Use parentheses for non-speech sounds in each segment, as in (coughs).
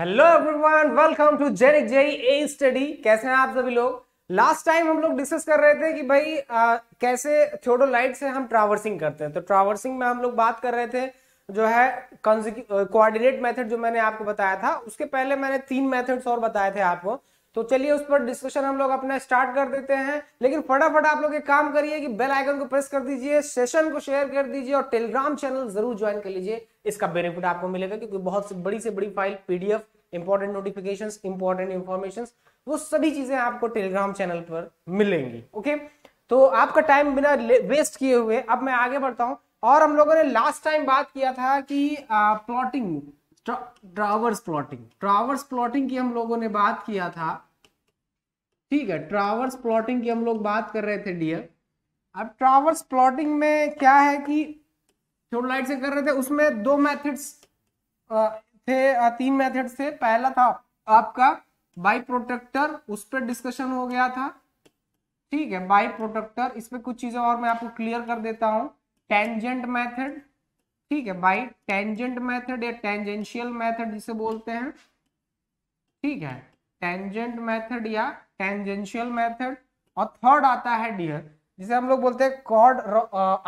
hello everyone welcome to Genic JE a study कैसे हैं आप सभी लोग लास्ट टाइम हम लोग डिस्कस कर रहे थे कि भाई आ, कैसे लाइट से हम ट्रावर्सिंग करते हैं तो ट्रावर्सिंग में हम लोग बात कर रहे थे जो है कॉर्डिनेट मेथड जो मैंने आपको बताया था उसके पहले मैंने तीन मेथड्स और बताए थे आपको तो चलिए उस पर डिस्कशन हम लोग अपना स्टार्ट कर देते हैं लेकिन फटाफट आप लोग एक काम करिए कि बेल आइकन को प्रेस कर दीजिए सेशन को शेयर कर दीजिए और टेलीग्राम चैनल जरूर ज्वाइन कर लीजिए इसका बेनिफिट आपको मिलेगा क्योंकि बहुत से बड़ी से बड़ी file PDF important notification important information वो सभी चीजें आपको टेलीग्राम चैनल पर मिलेंगी ओके तो आपका टाइम बिना वेस्ट किए हुए अब मैं आगे बढ़ता हूँ और हम लोगों ने लास्ट टाइम बात किया था कि plotting traverse plotting traverse plotting की हम लोगों ने बात किया था ठीक है ट्रावर्स प्लॉटिंग की हम लोग बात कर रहे थे डियर अब ट्रावर्स प्लॉटिंग में क्या है कि छोटे लाइट से कर रहे थे उसमें दो मेथड्स थे तीन मेथड्स थे पहला था आपका बाई प्रोटेक्टर उस पर डिस्कशन हो गया था ठीक है बाई प्रोटेक्टर इस पर कुछ चीजें और मैं आपको क्लियर कर देता हूं टेंजेंट मेथड ठीक है बाई टेंजेंट मेथड या टेंजेंशियल मेथड जिसे बोलते हैं ठीक है टेंजेंट मेथड या टेंजेंशियल मेथड और थर्ड आता है डियर जिसे हम लोग बोलते हैं कॉर्ड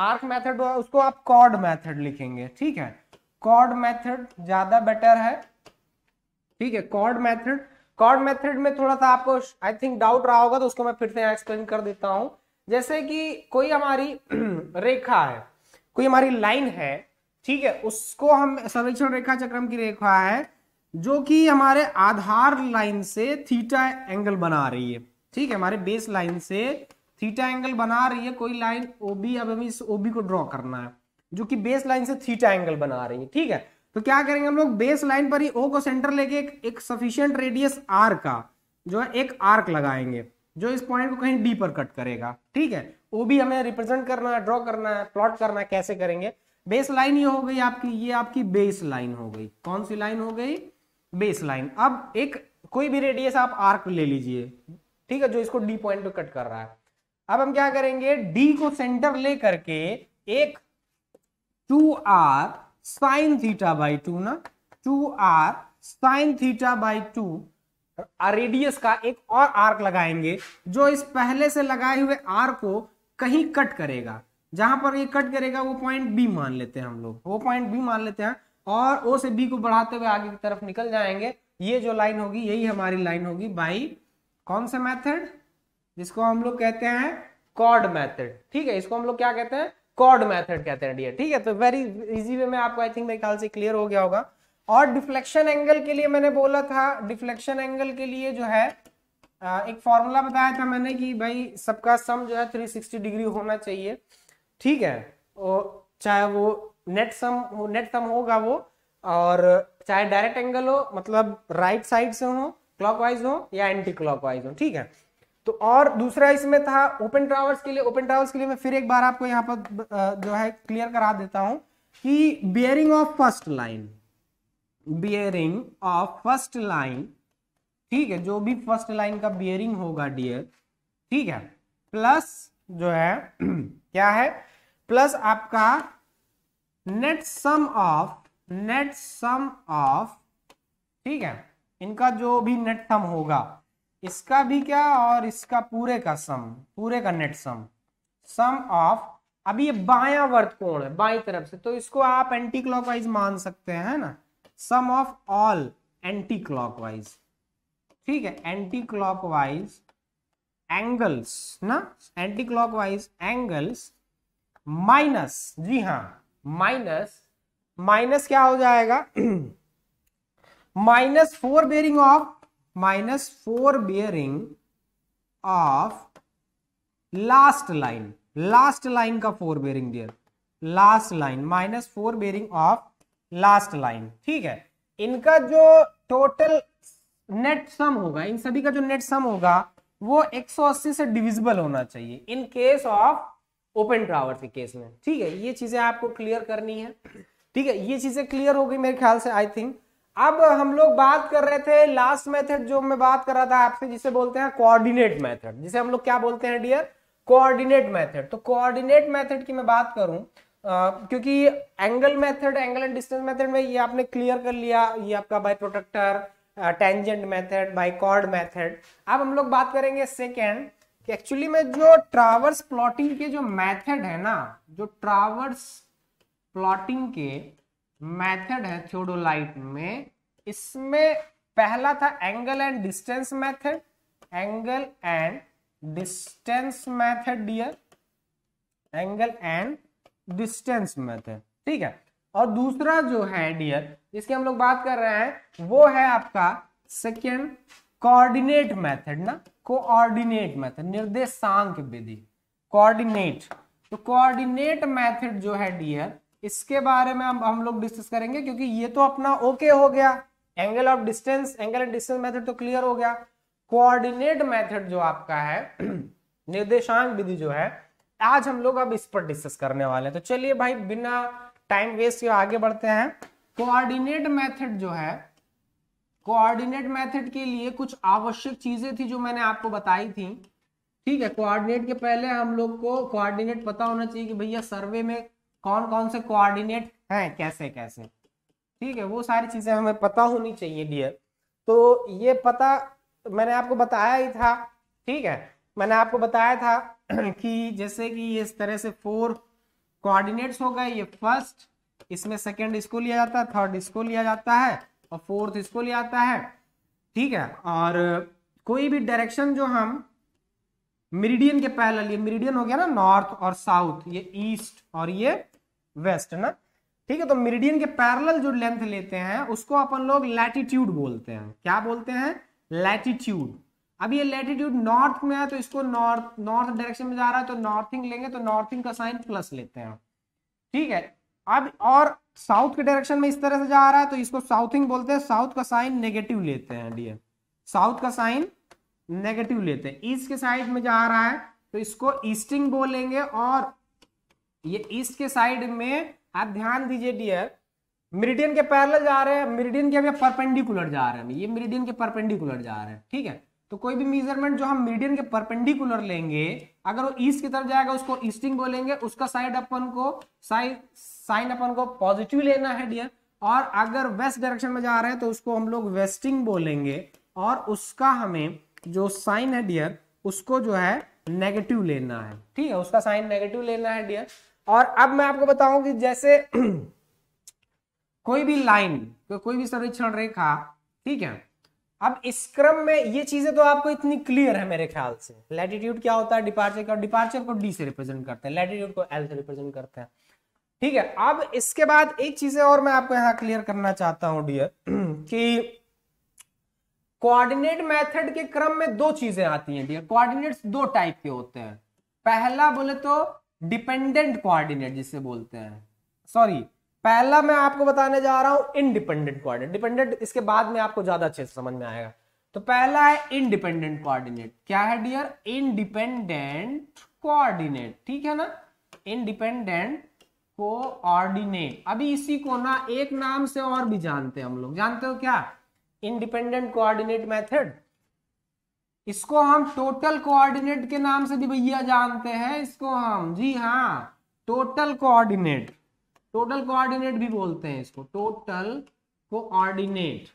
आर्क मेथड उसको आप कॉर्ड मेथड लिखेंगे ठीक है कॉर्ड मेथड ज्यादा बेटर है ठीक है कॉर्ड मेथड कॉर्ड मेथड में थोड़ा सा आपको आई थिंक डाउट रहा होगा तो उसको मैं फिर से एक्सप्लेन कर देता हूं जैसे कि कोई हमारी (clears throat) रेखा है कोई हमारी लाइन है ठीक है उसको हम सर्वेक्षण रेखा चक्रम की रेखा है जो कि हमारे आधार लाइन से थीटा एंगल बना रही है ठीक है हमारे बेस लाइन से थीटा एंगल बना रही है कोई लाइन ओबी अब हमें इस ओबी को ड्रॉ करना है जो कि बेस लाइन से थीटा एंगल बना रही है ठीक है तो क्या करेंगे हम लोग बेस लाइन पर ही ओ को सेंटर लेके एक, एक सफिशियंट रेडियस आर का जो है एक आर्क लगाएंगे जो इस पॉइंट को कहीं डी पर कट करेगा ठीक है ओ भी हमें रिप्रेजेंट करना है ड्रॉ करना है प्लॉट करना है कैसे करेंगे बेस लाइन ये हो गई आपकी ये आपकी बेस लाइन हो गई कौन सी लाइन हो गई बेस लाइन अब एक कोई भी रेडियस आप आर्क ले लीजिए ठीक है जो इसको डी पॉइंट पे कट कर रहा है अब हम क्या करेंगे डी को सेंटर लेकर के एक two R sine theta by two ना two R sine theta by two radius का एक और आर्क लगाएंगे जो इस पहले से लगाए हुए आर्क को कहीं कट करेगा जहां पर ये कट करेगा वो पॉइंट बी मान लेते हैं हम लोग वो पॉइंट बी मान लेते हैं और ओ से बी को बढ़ाते हुए आगे की तरफ निकल जाएंगे ये जो लाइन होगी यही हमारी लाइन होगी बाई कौन सा मैथड जिसको हम लोग कहते हैं कॉर्ड मैथड ठीक है इसको हम लोग क्या कहते हैं कॉर्ड मैथड कहते हैं डियर ठीक है तो वेरी इजी वे में आपको आई थिंक मेरे ख्याल से क्लियर हो गया होगा और डिफ्लेक्शन एंगल के लिए मैंने बोला था डिफ्लेक्शन एंगल के लिए जो है एक फॉर्मूला बताया था मैंने कि भाई सबका सम जो है 360 डिग्री होना चाहिए ठीक है और चाहे वो नेट सम नेट सम होगा वो और चाहे डायरेक्ट एंगल हो मतलब राइट right साइड से हो क्लॉकवाइज हो या एंटी क्लॉकवाइज हो ठीक है तो और दूसरा इसमें था ओपन ट्रावर्स के लिए ओपन ट्रावर्स के लिए मैं फिर एक बार आपको यहाँ पर जो है क्लियर करा देता हूं कि bearing of first line bearing of first line ठीक है जो भी फर्स्ट लाइन का बियरिंग होगा डियर ठीक है प्लस जो है (clears throat) क्या है प्लस आपका net sum of net sum of ठीक है इनका जो भी नेट सम होगा इसका भी क्या और इसका पूरे का सम पूरे का नेट सम सम ऑफ अभी ये बाया वर्त कोण है बाई तरफ से तो इसको आप एंटी क्लॉकवाइज मान सकते हैं ना sum of all anti clockwise ठीक है एंटी क्लॉकवाइज एंगल्स ना एंटी क्लॉकवाइज एंगल्स माइनस जी हाँ माइनस माइनस क्या हो जाएगा (clears throat) minus four bearing of minus four bearing of last line last line का four bearing dear last line minus four bearing of last line ठीक है इनका जो टोटल नेट सम होगा इन सभी का जो नेट सम होगा वो 180 से डिविजिबल होना चाहिए in case of open drawer के केस में ठीक है ये चीजें आपको क्लियर करनी है ठीक है ये चीजें क्लियर हो गई मेरे ख्याल से आई थिंक अब हम लोग बात कर रहे थे लास्ट मेथड जो मैं बात कर रहा था आपसे जिसे बोलते हैं कोऑर्डिनेट मेथड जिसे हम लोग क्या बोलते हैं डियर कोऑर्डिनेट मेथड तो कोऑर्डिनेट मेथड की मैं बात करूं आ, क्योंकि angle method angle and distance method में ये आपने क्लियर कर लिया ये आपका by protractor tangent method by chord method अब हम लोग बात करेंगे सेकेंड कि एक्चुअली में जो ट्रावर्स प्लॉटिंग के जो मेथड है ना जो ट्रावर्स प्लॉटिंग के मेथड है थियोडोलाइट में इसमें पहला था angle and distance method angle and distance method dear angle and distance method ठीक है और दूसरा जो है डियर जिसकी हम लोग बात कर रहे हैं वो है आपका सेकेंड कोऑर्डिनेट मेथड ना कोऑर्डिनेट मेथड निर्देशांक विधि कोऑर्डिनेट तो कोऑर्डिनेट मेथड जो है डियर इसके बारे में हम हम लोग डिस्कस करेंगे क्योंकि ये तो अपना ओके okay हो गया angle of distance angle and distance method तो क्लियर हो गया कोऑर्डिनेट मेथड जो आपका है (clears throat) निर्देशांक विधि जो है आज हम लोग अब इस पर डिस्कस करने वाले हैं तो चलिए भाई बिना टाइम वेस्ट के आगे बढ़ते हैं कोऑर्डिनेट मेथड जो है कोऑर्डिनेट मेथड के लिए कुछ आवश्यक चीजें थी जो मैंने आपको बताई थी ठीक है कोऑर्डिनेट के पहले हम लोग को कोऑर्डिनेट पता होना चाहिए कि भैया सर्वे में कौन कौन से कोऑर्डिनेट हैं कैसे कैसे ठीक है वो सारी चीजें हमें पता होनी चाहिए डियर तो ये पता मैंने आपको बताया ही था ठीक है मैंने आपको बताया था (clears throat) कि जैसे कि इस तरह से फोर कोऑर्डिनेट्स हो गए ये फर्स्ट इसमें सेकंड इसको लिया जाता है थर्ड इसको लिया जाता है और फोर्थ इसको ले आता है ठीक है और कोई भी डायरेक्शन जो हम मेरिडियन के पैरेलल ये मेरिडियन हो गया ना नॉर्थ और साउथ ये ईस्ट और ये वेस्ट ना ठीक है तो मेरिडियन के पैरल जो लेंथ लेते हैं उसको अपन लोग लैटिट्यूड बोलते हैं क्या बोलते हैं लैटिट्यूड अब ये लैटिट्यूड नॉर्थ में है तो इसको नॉर्थ नॉर्थ डायरेक्शन में जा रहा है तो नॉर्थिंग लेंगे तो नॉर्थिंग का साइन प्लस लेते हैं ठीक है अब और साउथ के डायरेक्शन में इस तरह से जा रहा है तो इसको साउथिंग बोलते हैं साउथ का साइन नेगेटिव लेते हैं डी साउथ का साइन नेगेटिव लेते हैं ईस्ट के साइड में जा रहा है तो इसको ईस्टिंग बोलेंगे और ये ईस्ट के साइड में आप ध्यान दीजिए डियर मिरिडियन के पैरल जा रहे हैं मिरिडियन के अभी परपेंडिकुलर जा रहे हैं ये मिरिडियन के परपेंडिकुलर जा रहे हैं ठीक है तो कोई भी मेजरमेंट जो हम मिरिडियन के परपेंडिकुलर लेंगे अगर वो ईस्ट की तरफ जाएगा उसको ईस्टिंग बोलेंगे उसका साइड अपन को साइड साइन अपन को पॉजिटिव लेना है डियर और अगर वेस्ट डायरेक्शन में जा रहे हैं तो उसको हम लोग वेस्टिंग बोलेंगे और उसका हमें जो साइन है डियर उसको जो है नेगेटिव लेना है ठीक है उसका साइन नेगेटिव लेना है डियर और अब मैं आपको बताऊं कि जैसे (clears throat) कोई भी लाइन कोई भी सर्वेक्षण रेखा ठीक है अब इस क्रम में ये चीजें तो आपको इतनी क्लियर है मेरे ख्याल से लैटिट्यूड क्या होता है डिपार्चर का डिपार्चर को डी से रिप्रेजेंट करते हैं लैटिट्यूड को एल से रिप्रेजेंट करते हैं ठीक है अब इसके बाद एक चीजें और मैं आपको यहां क्लियर करना चाहता हूं डियर (clears throat) कि कोऑर्डिनेट मेथड के क्रम में दो चीजें आती हैं डियर कोऑर्डिनेट्स दो टाइप के होते हैं पहला बोले तो डिपेंडेंट कोऑर्डिनेट जिसे बोलते हैं सॉरी पहला मैं आपको बताने जा रहा हूं इनडिपेंडेंट कोऑर्डिनेट डिपेंडेंट इसके बाद में आपको ज्यादा अच्छे से समझ में आएगा तो पहला है इनडिपेंडेंट कोऑर्डिनेट क्या है डियर इनडिपेंडेंट कोऑर्डिनेट ठीक है ना इनडिपेंडेंट कोऑर्डिनेट अभी इसी को ना एक नाम से और भी जानते हैं हम लोग जानते हो क्या इंडिपेंडेंट कोऑर्डिनेट मेथड इसको हम टोटल कोऑर्डिनेट के नाम से भी भैया जानते हैं इसको हम जी हाँ टोटल कोऑर्डिनेट टोटल कोऑर्डिनेट भी बोलते हैं इसको टोटल कोऑर्डिनेट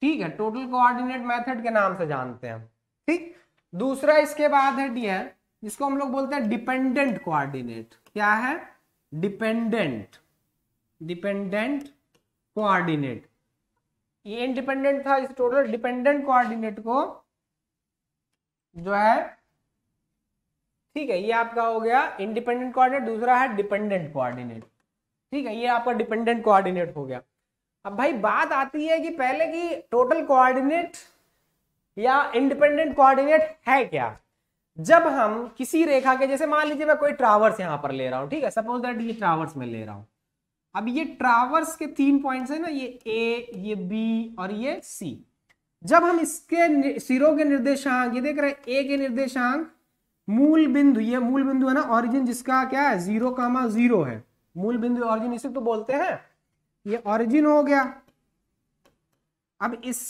ठीक है टोटल कोऑर्डिनेट मेथड के नाम से जानते हैं ठीक दूसरा इसके बाद है डियर जिसको हम लोग बोलते हैं डिपेंडेंट कोऑर्डिनेट क्या है डिपेंडेंट डिपेंडेंट कोऑर्डिनेट ये इंडिपेंडेंट था इस टोटल डिपेंडेंट कोऑर्डिनेट को जो है ठीक है ये आपका हो गया इंडिपेंडेंट कोऑर्डिनेट दूसरा है डिपेंडेंट कोऑर्डिनेट ठीक है ये आपका डिपेंडेंट कोऑर्डिनेट हो गया अब भाई बात आती है कि पहले की टोटल कोऑर्डिनेट या इंडिपेंडेंट कोऑर्डिनेट है क्या जब हम किसी रेखा के जैसे मान लीजिए मैं कोई ट्रावर्स यहां पर ले रहा हूं ठीक है सपोज दैट ये ट्रावर्स में ले रहा हूं अब ये ट्रावर्स के तीन पॉइंट्स है ना ये ए ये बी और ये सी जब हम इसके सिरों के निर्देशांक ये देख रहे हैं ए के निर्देशांक मूल बिंदु ये मूल बिंदु है ना ऑरिजिन जिसका क्या है जीरो कामा जीरो है मूल बिंदु ऑरिजिन इसे तो बोलते हैं ये ऑरिजिन हो गया अब इस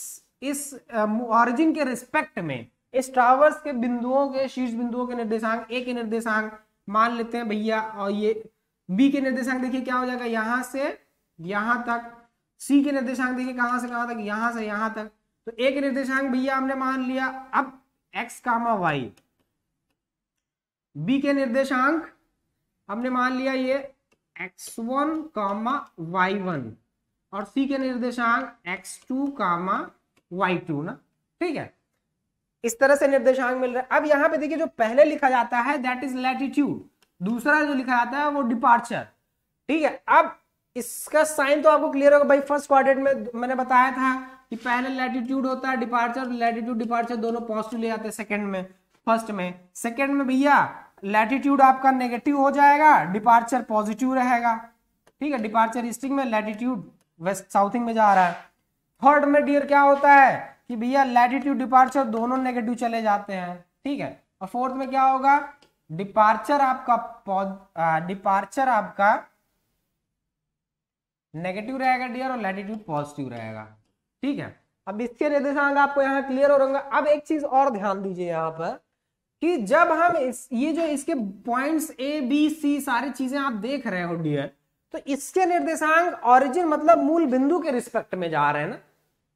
इस ऑरिजिन के रिस्पेक्ट में इस ट्रावर्स के बिंदुओं के शीर्ष बिंदुओं के निर्देशांक ए के निर्देशांक मान लेते हैं भैया और ये बी के निर्देशांक देखिए क्या हो जाएगा यहां से यहां तक सी के निर्देशांक देखिए कहां से कहां तक यहां से यहां तक तो ए के निर्देशांक भैया हमने मान लिया अब एक्स कामा वाई बी के निर्देशांक हमने मान लिया ये X one comma Y one और सी के निर्देशांक X two comma Y two ना ठीक है इस तरह से निर्देशांक मिल रहा है अब यहाँ पे देखिए जो पहले लिखा जाता है दैट इज लैटिट्यूड दूसरा जो लिखा जाता है वो डिपार्चर ठीक है अब इसका साइन तो आपको क्लियर होगा भाई फर्स्ट क्वार्टर में मैंने बताया था कि पहले लैटिट्यूड होता है डिपार्चर लैटिट्यूड डिपार्चर दोनों पॉजिटिव ले जाते हैं सेकंड में फर्स्ट में सेकंड में भैया लैटिट्यूड आपका नेगेटिव हो जाएगा डिपार्चर पॉजिटिव रहेगा ठीक है डिपार्चर ईस्टिंग में लैटिट्यूड वेस्ट साउथिंग में जा रहा है थर्ड में डियर क्या होता है कि भैया लैटिट्यूड डिपार्चर दोनों नेगेटिव चले जाते हैं ठीक है और फोर्थ में क्या होगा डिपार्चर आपका डिपार्चर आपका नेगेटिव रहेगा डियर और लैटिट्यूड पॉजिटिव रहेगा ठीक है अब इसके निर्देशांक आपको यहाँ क्लियर हो रहा अब एक चीज और ध्यान दीजिए यहाँ पर कि जब हम इस ये जो इसके पॉइंट्स ए बी सी सारी चीजें आप देख रहे हो डियर तो इसके निर्देशांक ओरिजिन मतलब मूल बिंदु के रिस्पेक्ट में जा रहे हैं ना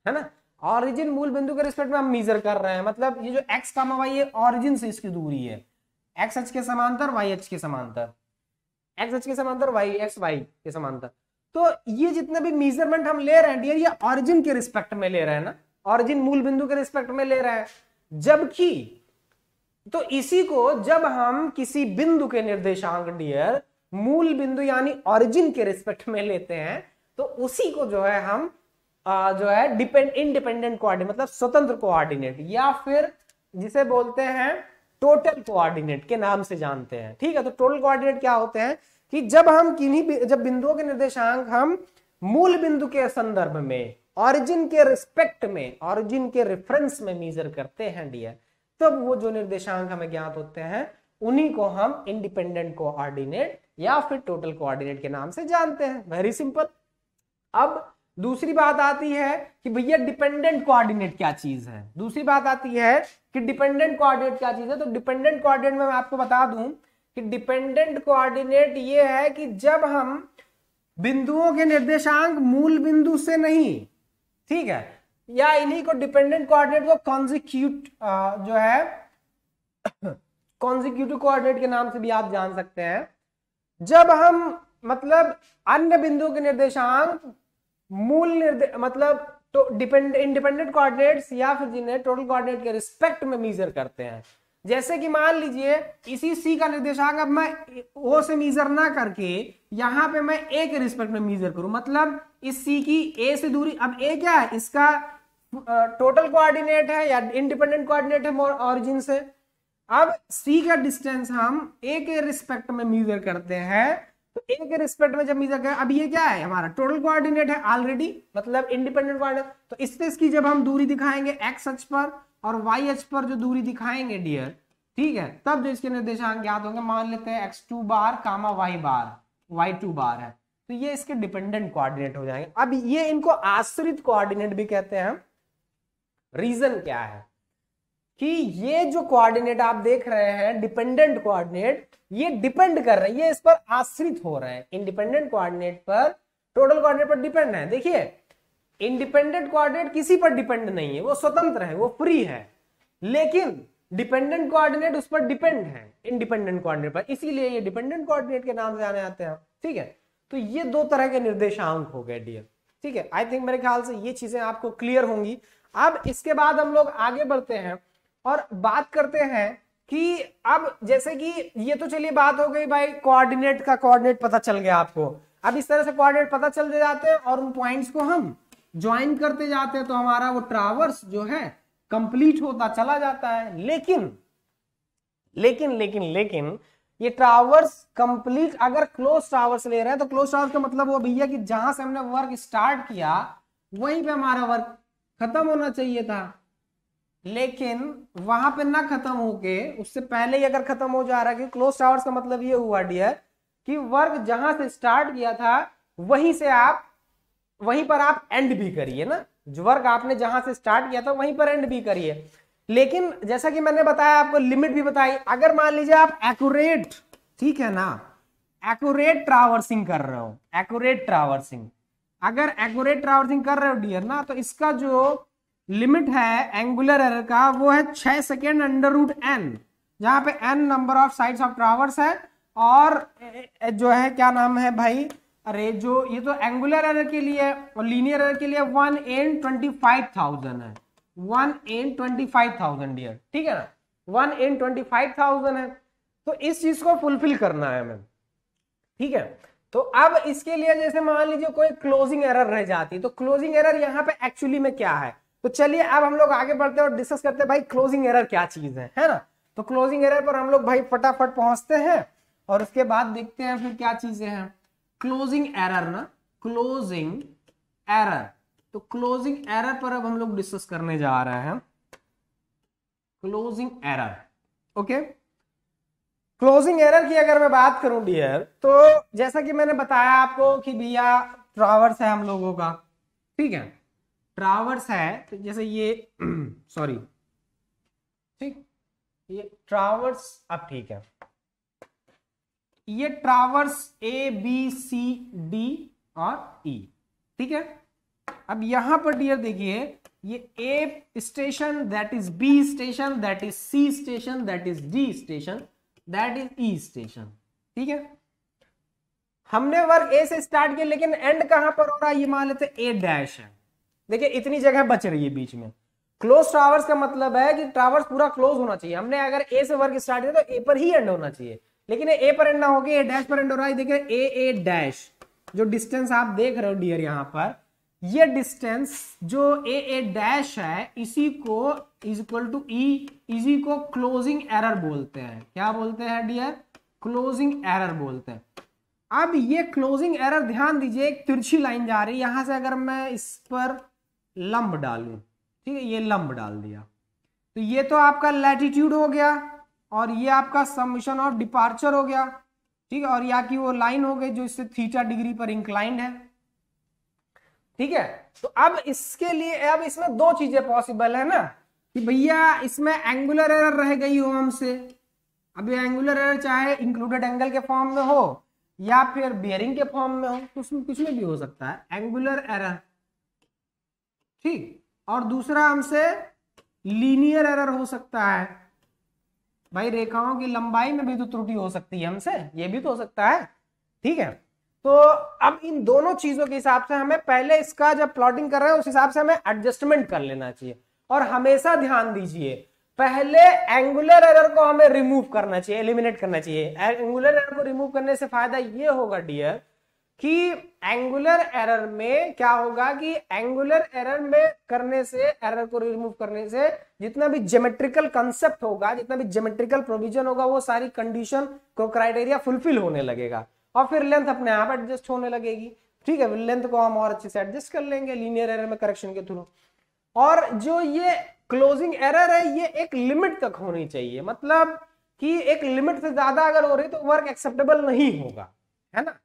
है ना ऑरिजिन मूल बिंदु के रिस्पेक्ट में हम मीजर कर रहे हैं मतलब ये जो एक्स कामा वाई है ऑरिजिन से इसकी दूरी है एक्स एच के समांतर वाई एच के समांतर एक्स एच के समांतर वाई एक्स वाई के समांतर तो ये जितने भी मेजरमेंट हम ले रहे हैं डियर ये ऑरिजिन के रिस्पेक्ट में ले रहे हैं ना ऑरिजिन मूल बिंदु के रिस्पेक्ट में ले रहे हैं जबकि तो इसी को जब हम किसी बिंदु के निर्देशांक डियर मूल बिंदु यानी ऑरिजिन के रिस्पेक्ट में लेते हैं तो उसी को जो है हम आ, जो है डिपेंड इनडिपेंडेंट कोऑर्डिनेट मतलब स्वतंत्र कोऑर्डिनेट या फिर जिसे बोलते हैं टोटल कोऑर्डिनेट के नाम से जानते हैं ठीक है तो टोटल कोऑर्डिनेट क्या होते हैं कि जब हम किन्हीं जब बिंदुओं के निर्देशांक हम मूल बिंदु के संदर्भ में ऑरिजिन के रिस्पेक्ट में ऑरिजिन के रेफरेंस में मेजर करते हैं डियर तब तो वो जो निर्देशांक हमें ज्ञात होते हैं उन्हीं को हम इंडिपेंडेंट कोऑर्डिनेट या फिर टोटल कोऑर्डिनेट के नाम से जानते हैं वेरी सिंपल अब दूसरी बात आती है कि भैया डिपेंडेंट कोऑर्डिनेट क्या चीज है दूसरी बात आती है कि डिपेंडेंट कोऑर्डिनेट क्या चीज है तो डिपेंडेंट कोऑर्डिनेट में मैं आपको बता दूं कि डिपेंडेंट कोऑर्डिनेट ये है कि जब हम बिंदुओं के निर्देशांक मूल बिंदु से नहीं ठीक है या इन्हीं को डिपेंडेंट कोऑर्डिनेट को कॉन्जिक्यूट जो है कॉन्जिक्यूटिव (coughs) कोऑर्डिनेट के नाम से भी आप जान सकते हैं जब हम मतलब अन्य बिंदुओं के निर्देशांक मूल निर्देश मतलब तो डिपेंड इंडिपेंडेंट कोऑर्डिनेट्स या फिर जिन्हें टोटल कोऑर्डिनेट के रिस्पेक्ट में मीजर करते हैं जैसे कि मान लीजिए इसी सी का निर्देशांक अब मैं ओ से मीजर ना करके यहां पे मैं ए के रिस्पेक्ट में मीजर करूं मतलब इस सी की ए से दूरी अब ए क्या है इसका टोटल कोऑर्डिनेट है या इंडिपेंडेंट कोऑर्डिनेट है ऑरिजिन से अब सी का डिस्टेंस हम ए के रिस्पेक्ट में मीजर करते हैं तो ए के रिस्पेक्ट में जब मीजर करें अब ये क्या है हमारा टोटल कोऑर्डिनेट है ऑलरेडी मतलब इंडिपेंडेंट कोऑर्डिनेट तो इससे इसकी जब हम दूरी दिखाएंगे एक्स एच पर और वाई एच पर जो दूरी दिखाएंगे डियर ठीक है तब जो इसके निर्देशांक ज्ञात होंगे मान लेते हैं X two bar comma Y bar Y two bar है तो ये इसके डिपेंडेंट कोऑर्डिनेट हो जाएंगे अब ये इनको आश्रित कोऑर्डिनेट भी कहते हैं रीजन क्या है कि ये जो कोऑर्डिनेट आप देख रहे हैं डिपेंडेंट कोऑर्डिनेट ये डिपेंड कर रहे हैं ये इस पर आश्रित हो रहे हैं इंडिपेंडेंट कोऑर्डिनेट पर टोटल कोऑर्डिनेट पर डिपेंड है देखिए इंडिपेंडेंट कोऑर्डिनेट किसी पर डिपेंड नहीं है वो स्वतंत्र है वो फ्री है लेकिन डिपेंडेंट कोऑर्डिनेट उस पर डिपेंड है इंडिपेंडेंट कोऑर्डिनेट पर इसीलिए ये डिपेंडेंट कोऑर्डिनेट के नाम से आने आते हैं ठीक है तो ये दो तरह के निर्देशांक हो गए डीएल ठीक है आई थिंक मेरे ख्याल से ये चीजें आपको क्लियर होंगी अब इसके बाद हम लोग आगे बढ़ते हैं और बात करते हैं कि अब जैसे कि ये तो चलिए बात हो गई भाई कोऑर्डिनेट का कोऑर्डिनेट पता चल गया आपको अब इस तरह से कोऑर्डिनेट पता चल जाते हैं और उन पॉइंट्स को हम ज्वाइन करते जाते हैं तो हमारा वो ट्रावर्स जो है कंप्लीट होता चला जाता है लेकिन लेकिन लेकिन लेकिन ये ट्रावर्स कंप्लीट अगर क्लोज ट्रावर्स ले रहे हैं तो क्लोज ट्रावर्स का मतलब वो भैया कि जहां से हमने वर्क स्टार्ट किया वहीं पे हमारा वर्क खत्म होना चाहिए था लेकिन वहां पे ना खत्म होके उससे पहले ही अगर खत्म हो जा रहा है कि क्लोज टावर्स का मतलब ये हुआ डियर कि वर्क जहां से स्टार्ट किया था वहीं से आप वहीं पर आप एंड भी करिए ना जो वर्क आपने जहां से स्टार्ट किया था वहीं पर एंड भी करिए लेकिन जैसा कि मैंने बताया आपको लिमिट भी बताई अगर मान लीजिए आप एक्यूरेट ठीक है ना एक्यूरेट ट्रावर्सिंग कर रहे हो एक्यूरेट ट्रावर्सिंग अगर एक्यूरेट ट्रावर्सिंग कर रहे हो डियर ना तो इसका जो लिमिट है एंगुलर एरर का वो है छह सेकेंड अंडर रूट एन जहाँ पे N number of sides of traverse है और जो है क्या नाम है भाई अरे जो ये तो एंगुलर एरर के लिए और लीनियर एरर के लिए one in twenty five thousand है one in twenty five thousand year ठीक है ना one in twenty five thousand है तो इस चीज को फुलफिल करना है हमें ठीक है तो अब इसके लिए जैसे मान लीजिए कोई क्लोजिंग एरर रह जाती है तो क्लोजिंग एरर यहाँ पे एक्चुअली में क्या है तो चलिए अब हम लोग आगे बढ़ते हैं और डिस्कस करते हैं भाई क्लोजिंग एरर क्या चीज है है ना तो क्लोजिंग एरर पर हम लोग भाई फटाफट पहुंचते हैं और उसके बाद देखते हैं फिर क्या चीजें हैं क्लोजिंग एरर ना क्लोजिंग एरर तो क्लोजिंग एरर पर अब हम लोग डिस्कस करने जा रहे हैं closing error okay closing error की अगर मैं बात करूं डियर तो जैसा कि मैंने बताया आपको कि भैया ट्रावर्स है हम लोगों का ठीक है ट्रावर्स है तो जैसे ये सॉरी (clears throat) ठीक ये ट्रावर्स अब ठीक है ये traverse A B C D और ई e, ठीक है अब यहां पर डियर देखिए ये A station that is B station that is C station that is D station that is E station ठीक है हमने वर्क ए से स्टार्ट किया लेकिन एंड कहां पर हो रहा है ये मान लेते ए डैश है देखिए इतनी जगह बच रही है बीच में क्लोज टावर्स का मतलब है कि टावर्स पूरा क्लोज होना चाहिए हमने अगर ए से वर्क स्टार्ट किया तो ए पर ही एंड होना चाहिए लेकिन ए पर एंड ना होकर ए डैश पर एंड हो रहा है देखिए ए ए डैश जो डिस्टेंस आप देख रहे हो डियर यहाँ पर ये डिस्टेंस जो ए ए डैश है इसी को इज इक्वल टू ई इसी को क्लोजिंग एरर बोलते हैं क्या बोलते हैं डियर क्लोजिंग एरर बोलते हैं अब ये क्लोजिंग एरर ध्यान दीजिए एक तिरछी लाइन जा रही है यहां से अगर मैं इस पर लंब डालू ठीक है ये लंब डाल दिया तो ये तो आपका लैटिट्यूड हो गया और ये आपका सबमिशन और डिपार्चर हो गया ठीक है और या कि वो लाइन हो गई जो इससे थीटा डिग्री पर इंक्लाइंड है ठीक है तो अब इसके लिए अब इसमें दो चीजें पॉसिबल है ना कि भैया इसमें एंगुलर एरर रह गई हो हमसे अब ये एंगुलर एरर चाहे इंक्लूडेड एंगल के फॉर्म में हो या फिर बियरिंग के फॉर्म में हो कुछ कुछ में भी हो सकता है एंगुलर एरर ठीक और दूसरा हमसे लीनियर एरर हो सकता है भाई रेखाओं की लंबाई में भी तो त्रुटि हो सकती है हमसे ये भी तो हो सकता है ठीक है तो अब इन दोनों चीजों के हिसाब से हमें पहले इसका जब प्लॉटिंग कर रहे हैं उस हिसाब से हमें एडजस्टमेंट कर लेना चाहिए और हमेशा ध्यान दीजिए पहले एंगुलर एरर को हमें रिमूव करना चाहिए एलिमिनेट करना चाहिए एंगुलर एरर को रिमूव करने से फायदा ये होगा डियर कि एंगुलर एरर में क्या होगा कि एंगुलर एरर में करने से एरर को रिमूव करने से जितना भी जेमेट्रिकल कंसेप्ट होगा जितना भी जेमेट्रिकल प्रोविजन होगा वो सारी कंडीशन को क्राइटेरिया फुलफिल होने लगेगा और फिर लेंथ अपने आप एडजस्ट होने लगेगी ठीक है लेंथ को हम और अच्छे से एडजस्ट कर लेंगे लीनियर एरर में करेक्शन के थ्रू और जो ये क्लोजिंग एरर है ये एक लिमिट तक होनी चाहिए मतलब कि एक लिमिट से ज्यादा अगर हो रही तो वर्क एक्सेप्टेबल नहीं होगा है ना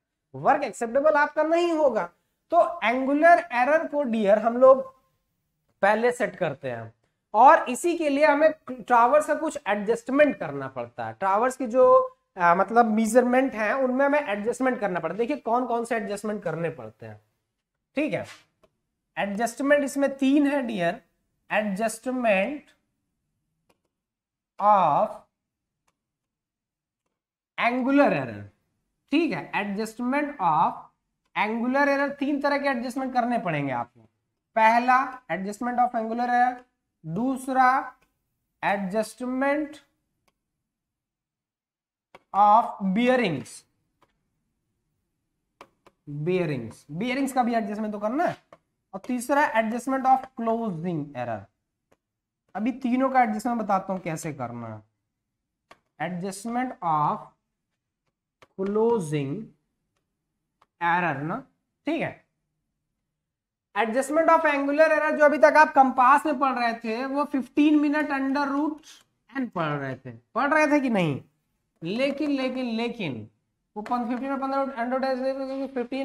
वर्क एक्सेप्टेबल आपका नहीं होगा तो एंगुलर एरर को डियर हम लोग पहले सेट करते हैं और इसी के लिए हमें ट्रावर्स का कुछ एडजस्टमेंट करना पड़ता है ट्रावर्स की जो आ, मतलब मेजरमेंट है उनमें हमें एडजस्टमेंट करना पड़ता है देखिए कौन कौन से एडजस्टमेंट करने पड़ते हैं ठीक है एडजस्टमेंट इसमें तीन है dear adjustment of angular error ठीक है एडजस्टमेंट ऑफ एंगुलर एरर तीन तरह के एडजस्टमेंट करने पड़ेंगे आपको पहला एडजस्टमेंट ऑफ एंगुलर एरर दूसरा adjustment of bearings bearings bearings का भी एडजस्टमेंट तो करना है और तीसरा एडजस्टमेंट ऑफ क्लोजिंग एरर अभी तीनों का एडजस्टमेंट बताता हूं कैसे करना है एडजस्टमेंट ऑफ क्लोजिंग एरर ना ठीक है एडजस्टमेंट ऑफ एंगुलर एरर जो अभी तक आप कंपास में पढ़ रहे थे वो 15 मिनट अंडर रूट एन पढ़ रहे थे पढ़ रहे थे कि नहीं लेकिन लेकिन लेकिन वो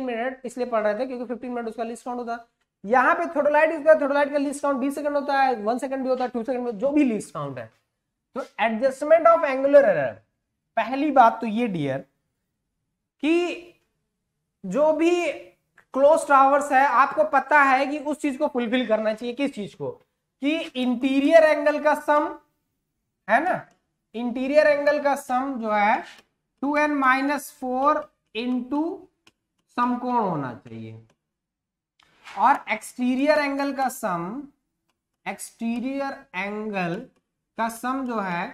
मिनट इसलिए पढ़ रहे थे क्योंकि 15 मिनट उसका लिस्ट काउंट होता है यहाँ पे थोडोलाइट इसका थोडोलाइट का लिस्ट काउंट बीस सेकंड होता है वन सेकंड भी होता है टू सेकंड जो भी लिस्ट काउंट है तो एडजस्टमेंट ऑफ एंगुलर एरर पहली बात तो ये डियर कि जो भी क्लोज टावर्स है आपको पता है कि उस चीज को फुलफिल करना चाहिए किस चीज को कि इंटीरियर एंगल का सम है ना इंटीरियर एंगल का सम जो है two N minus four into समकोण होना चाहिए और एक्सटीरियर एंगल का सम एक्सटीरियर एंगल का सम जो है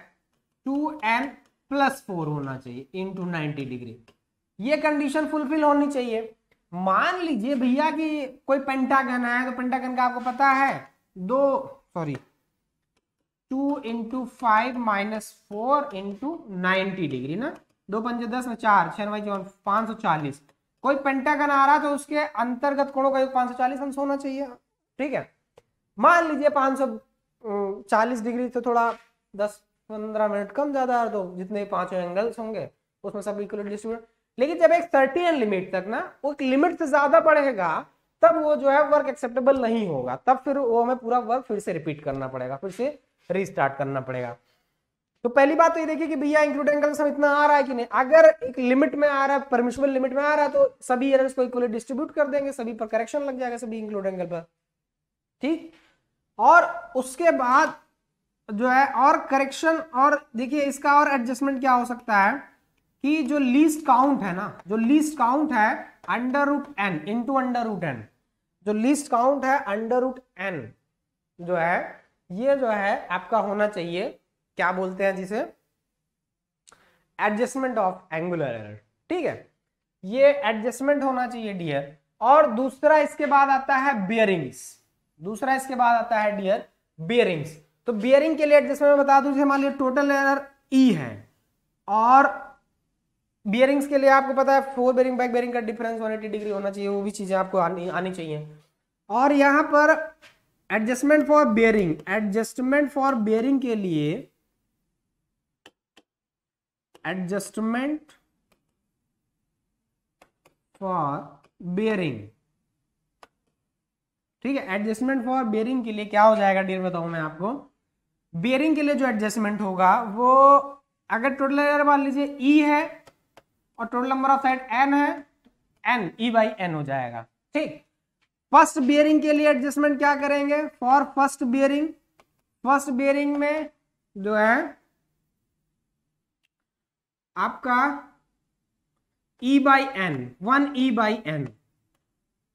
टू एन प्लस फोर होना चाहिए इंटू नाइनटी डिग्री ये कंडीशन फुलफिल होनी चाहिए मान लीजिए भैया कि कोई पेंटागन है तो पेंटागन का आपको पता है दो sorry two into five minus four into ninety degree ना दो पंजे दस में चार छह पांच सौ चालीस कोई पेंटागन आ रहा तो उसके अंतर्गत कोड़ों का पांच पाँच सौ चालीस अंश होना चाहिए ठीक है मान लीजिए पांच सौ चालीस डिग्री तो थोड़ा दस पंद्रह मिनट कम ज्यादा तो जितने पांच एंगल्स होंगे उसमें सब इक्वली डिस्ट्रीब्यूट लेकिन जब एक सर्टिन लिमिट तक ना वो एक लिमिट से ज्यादा बढ़ेगा तब वो जो है वर्क एक्सेप्टेबल नहीं होगा तब फिर वो हमें पूरा वर्क फिर से रिपीट करना पड़ेगा फिर से रिस्टार्ट करना पड़ेगा तो पहली बात तो ये देखिए कि भैया इंक्लूड एंगल सब इतना आ रहा है कि नहीं अगर एक लिमिट में आ रहा है परमिशबल लिमिट में आ रहा है तो सभी एरर्स को इक्वली डिस्ट्रीब्यूट कर देंगे सभी पर करेक्शन लग जाएगा सभी इंक्लूड एंगल पर ठीक और उसके बाद जो है और करेक्शन और देखिए इसका और एडजस्टमेंट क्या हो सकता है कि जो लीस्ट काउंट है ना जो लीस्ट काउंट है under root N into under root N जो लीस्ट काउंट है अंडर रूट एन जो है ये जो है आपका होना चाहिए क्या बोलते हैं जिसे एडजस्टमेंट ऑफ एंगुलर एरर ठीक है ये एडजस्टमेंट होना चाहिए डियर और दूसरा इसके बाद आता है बियरिंग्स दूसरा इसके बाद आता है डियर बियरिंग्स तो बियरिंग के लिए एडजस्टमेंट बता दूं हमारे लिए टोटल एरर ई है और बियरिंग्स के लिए आपको पता है फोर बेरिंग बैक बेरिंग का डिफरेंस 180 डिग्री होना चाहिए वो भी चीज़ें आपको आनी आनी चाहिए और यहाँ पर adjustment for bearing adjustment for bearing के लिए एडजस्टमेंट फॉर बेयरिंग ठीक है एडजस्टमेंट फॉर बेयरिंग के लिए क्या हो जाएगा डियर बताऊं मैं आपको बेयरिंग के लिए जो एडजस्टमेंट होगा वो अगर टोटल मान लीजिए ई e है और total number of side N है एन ई बाई एन हो जाएगा ठीक फर्स्ट बियरिंग के लिए एडजस्टमेंट क्या करेंगे for first bearing first bearing में जो है आपका E by N one E by N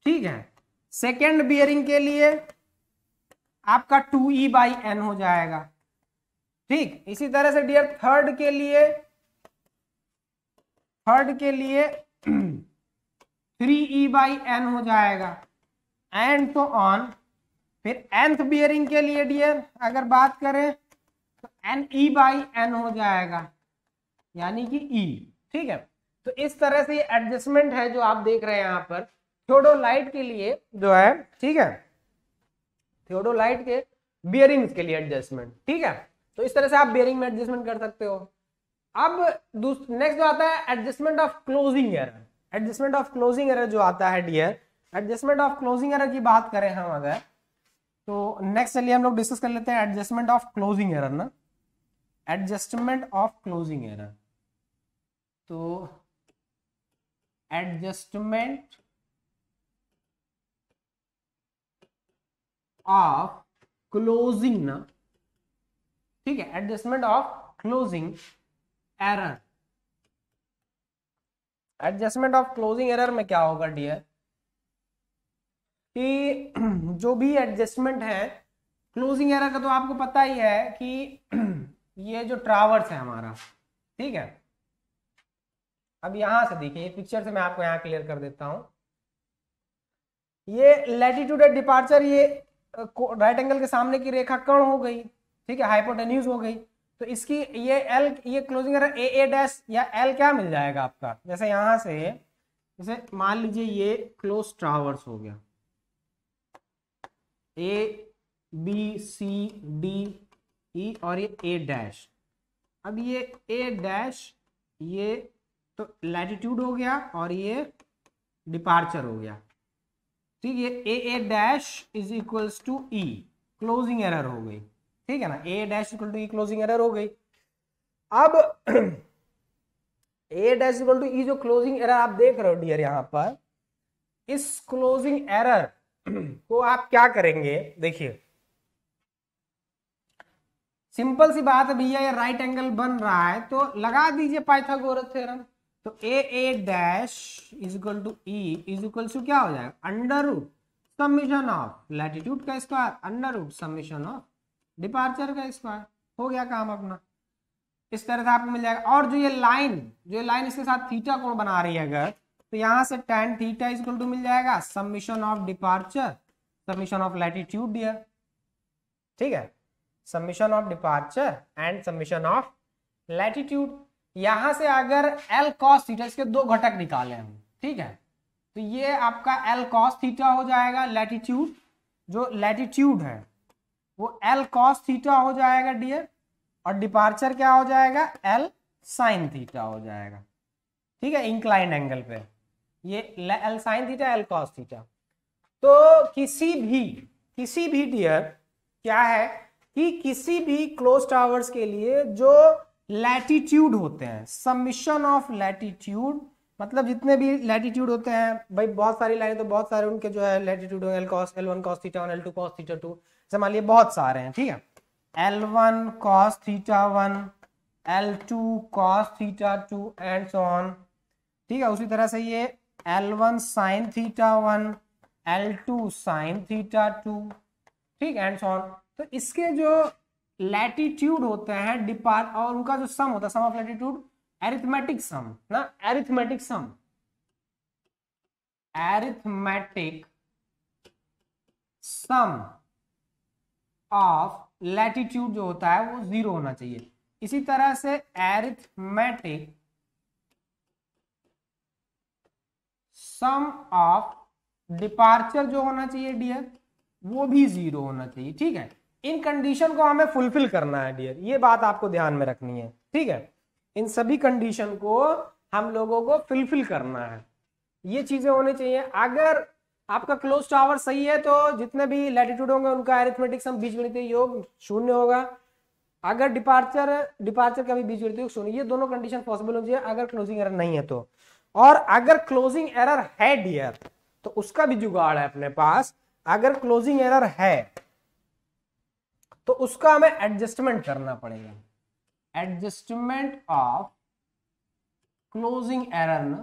ठीक है सेकेंड बियरिंग के लिए आपका टू ई बाई एन हो जाएगा ठीक इसी तरह से डियर थर्ड के लिए थर्ड के लिए थ्री ई बाई एन हो जाएगा एंड तो ऑन फिर एंथ बियरिंग के लिए डियर अगर बात करें तो एन ई बाई एन हो जाएगा यानी कि ई e, ठीक है तो इस तरह से ये एडजस्टमेंट है जो आप देख रहे हैं यहां पर लाइट के लिए जो है ठीक है लाइट के बियरिंग्स के लिए एडजस्टमेंट ठीक है तो इस तरह से आप बियरिंग में एडजस्टमेंट कर सकते हो अब नेक्स्ट जो आता है adjustment of closing error adjustment of closing error जो आता है dear adjustment of closing error की बात करें हम अगर तो नेक्स्ट चलिए हम लोग डिस्कस कर लेते हैं एडजस्टमेंट ऑफ क्लोजिंग एयर ना एडजस्टमेंट ऑफ क्लोजिंग एयर तो एडजस्टमेंट ऑफ क्लोजिंग ना ठीक है adjustment of closing error adjustment of closing error में क्या होगा डियर कि (clears throat) जो भी एडजस्टमेंट है क्लोजिंग एरर का तो आपको पता ही है कि (clears throat) ये जो ट्रावर्स है हमारा ठीक है अब यहां से देखिए पिक्चर से मैं आपको यहां क्लियर कर देता हूं ये लेटीट्यूड एट डिपार्चर ये राइट एंगल के सामने की रेखा कण हो गई ठीक है हाइपोटेन्यूज हो गई तो इसकी ये एल ये क्लोजिंग ए ए डैश या एल क्या मिल जाएगा आपका जैसे यहाँ से जैसे मान लीजिए ये क्लोज ट्रावर्स हो गया ए बी सी डी ई और ये ए डैश अब ये ए डैश ये तो लैटिट्यूड हो गया और ये डिपार्चर हो गया ठीक है A A dash is equals to E closing error हो गई ठीक है ना A dash equal to E closing error हो गई अब A dash equal to E जो क्लोजिंग एरर आप देख रहे हो डियर यहां पर इस क्लोजिंग एरर को आप क्या करेंगे देखिए सिंपल सी बात है भैया ये राइट एंगल बन रहा है तो लगा दीजिए पाइथागोरस थ्योरम तो A A dash is equal to E is equal to क्या हो जाएगा under root summation of latitude का square under root summation of departure का स्क्वायर हो गया काम अपना इस तरह से आपको मिल जाएगा और जो ये लाइन जो ये लाइन इसके साथ थीटा कोण बना रही है अगर तो यहाँ से टेन थीटा इजक्वल टू मिल जाएगा submission of departure submission of latitude dear ठीक है submission of departure and submission of latitude यहां से अगर एल कॉस थीटा इसके दो घटक निकाले हम ठीक है तो ये आपका एल कॉस थीटा हो जाएगा लैटिट्यूड जो लैटिट्यूड है वो एल कॉस थीटा हो जाएगा डियर और डिपार्चर क्या हो जाएगा एल साइन थीटा हो जाएगा ठीक है इंक्लाइन एंगल पे ये L sine theta L cos theta तो किसी भी किसी भी डियर क्या है कि किसी भी क्लोज टावर्स के लिए जो लैटिट्यूड होते हैं सबमिशन ऑफ लैटिट्यूड मतलब जितने भी लैटिट्यूड होते हैं भाई बहुत सारी लाइन तो बहुत सारे उनके जो है latitude L cos L one cos theta one L two cos theta two जैसे मान लिए बहुत सारे हैं ठीक है L one cos theta one L two cos theta two and so on ठीक है उसी तरह से ये L one sine theta one L two sine theta two ठीक एंड सो ऑन तो इसके जो लैटीट्यूड होते हैं डिपार्ट और उनका जो सम होता है sum of latitude arithmetic sum ना arithmetic sum arithmetic sum of latitude जो होता है वो जीरो होना चाहिए इसी तरह से एरिथमेटिक सम ऑफ डिपार्चर जो होना चाहिए डियर वो भी जीरो होना चाहिए ठीक है इन कंडीशन को हमें फुलफिल करना है डियर ये बात आपको ध्यान में रखनी है ठीक है इन सभी कंडीशन को हम लोगों को फुलफिल करना है ये चीजें होनी चाहिए अगर आपका क्लोज टावर सही है तो जितने भी लैटिट्यूड होंगे उनका एरिथमेटिक सम बीजगणित योग शून्य होगा अगर डिपार्चर डिपार्चर का भी बीच गणित शून्य ये दोनों कंडीशन पॉसिबल हो चाहिए अगर क्लोजिंग एरर नहीं है तो और अगर क्लोजिंग एरर है डियर तो उसका भी जुगाड़ है अपने पास अगर क्लोजिंग एरर है तो उसका हमें एडजस्टमेंट करना पड़ेगा adjustment of closing error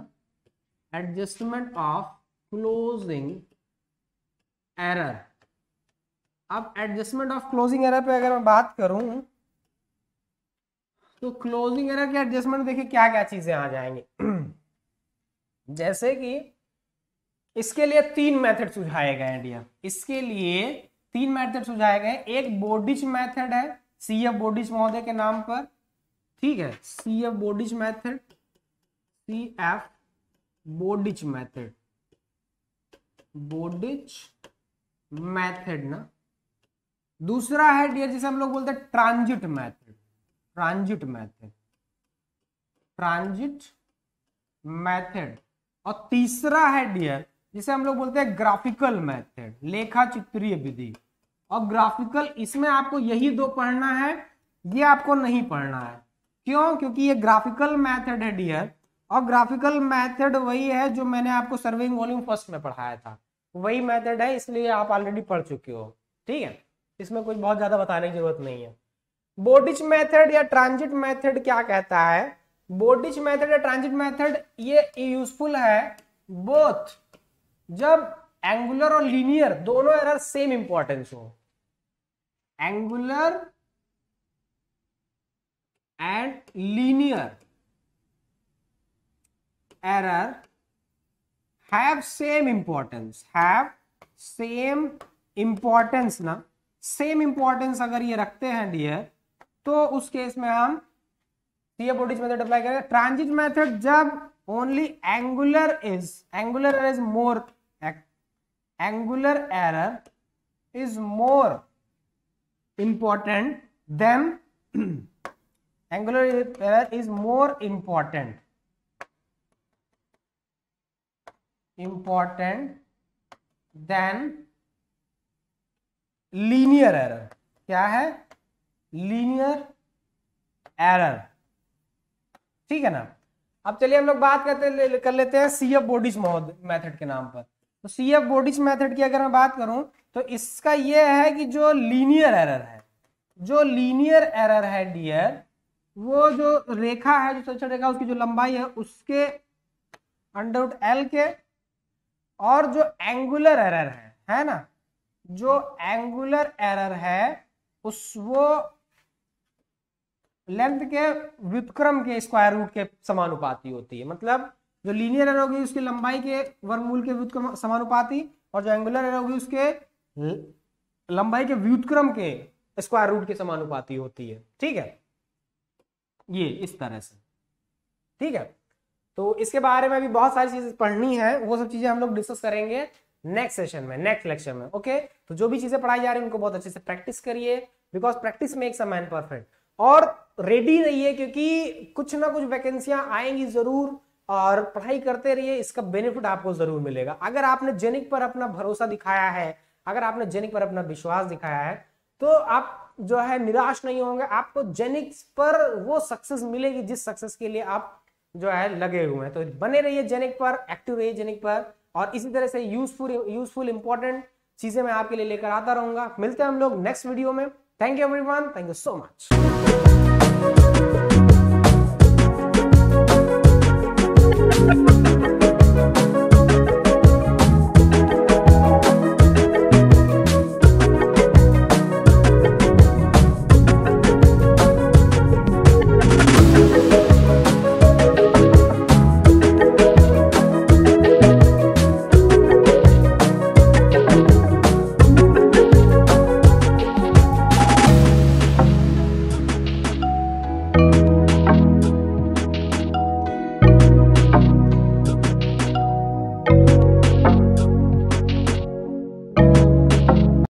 adjustment of closing error अब एडजस्टमेंट ऑफ क्लोजिंग एरर पे अगर मैं बात करूं तो क्लोजिंग एरर के एडजस्टमेंट देखिए क्या क्या चीजें आ जाएंगी (clears throat) जैसे कि इसके लिए तीन मेथड सुझाए गए हैं इसके लिए तीन मेथड सुझाए गए एक बोडिच मेथड है सी एफ बोडिच महोदय के नाम पर ठीक है C F Bowditch method C F Bowditch method Bowditch method ना दूसरा है डियर जिसे हम लोग बोलते हैं transit method transit method transit method और तीसरा है डियर जिसे हम लोग बोलते हैं ग्राफिकल मैथड लेखा चित्रीय विधि और ग्राफिकल इसमें आपको यही दो पढ़ना है ये आपको नहीं पढ़ना है क्यों क्योंकि ये ग्राफिकल मैथड है डियर और ग्राफिकल मेथड वही है जो मैंने आपको सर्विंग वॉल्यूम फर्स्ट में पढ़ाया था वही मेथड है इसलिए आप ऑलरेडी पढ़ चुके हो ठीक है इसमें कुछ बहुत ज्यादा बताने की जरूरत नहीं है बोडिच मेथड या ट्रांजिट मेथड क्या कहता है बोडिच मेथड या ट्रांजिट मेथड ये यूजफुल है बोथ जब एंगुलर और लीनियर दोनों एरर सेम इंपॉर्टेंस हो angular and linear error have same importance have same importance ना सेम इंपॉर्टेंस अगर ये रखते हैं डियर तो उस केस में हम सीए बोडिज मेथड अप्लाई करेंगे ट्रांजिट मेथड जब only angular is angular is more angular error is more important then angular error is more important important than linear error क्या है लीनियर एरर ठीक है ना अब चलिए हम लोग बात करते कर लेते हैं सी एफ बोडिज मेथड के नाम पर तो सी एफ बोडिज मेथड की अगर मैं बात करूं तो इसका यह है कि जो लीनियर एरर है जो लीनियर एरर है डियर वो जो रेखा है जो संचरण रेखा उसकी जो लंबाई है उसके अंडर एल के और जो एंगुलर एरर है है ना जो एंगुलर एरर है उस वो लेंथ के व्युतक्रम के स्क्वायर रूट के समानुपाती होती है मतलब जो लीनियर एरर होगी उसकी लंबाई के वर्गमूल के व्युतक्रम समानुपाती और जो एंगुलर एरर होगी उसके लंबाई के व्युतक्रम के स्क्वायर रूट के समानुपाती होती है ठीक है ये इस तरह से ठीक है तो इसके बारे में भी बहुत सारी चीजें पढ़नी है वो सब चीजें हम लोग डिस्कस करेंगे नेक्स्ट सेशन में नेक्स्ट लेक्चर में ओके तो जो भी चीजें पढ़ाई जा रही है उनको बहुत अच्छे से प्रैक्टिस करिए because practice makes a man perfect और रेडी रहिए क्योंकि कुछ ना कुछ वैकेंसियां आएंगी जरूर और पढ़ाई करते रहिए इसका बेनिफिट आपको जरूर मिलेगा अगर आपने जेनिक पर अपना भरोसा दिखाया है अगर आपने जेनिक पर अपना विश्वास दिखाया है तो आप जो है निराश नहीं होंगे आपको जेनिक्स पर वो सक्सेस मिलेगी जिस सक्सेस के लिए आप जो है लगे हुए हैं तो बने रहिए जेनिक पर एक्टिव रहिए जेनिक पर और इसी तरह से यूजफुल यूजफुल इंपॉर्टेंट चीजें मैं आपके लिए लेकर आता रहूंगा मिलते हैं हम लोग नेक्स्ट वीडियो में thank you everyone thank you so much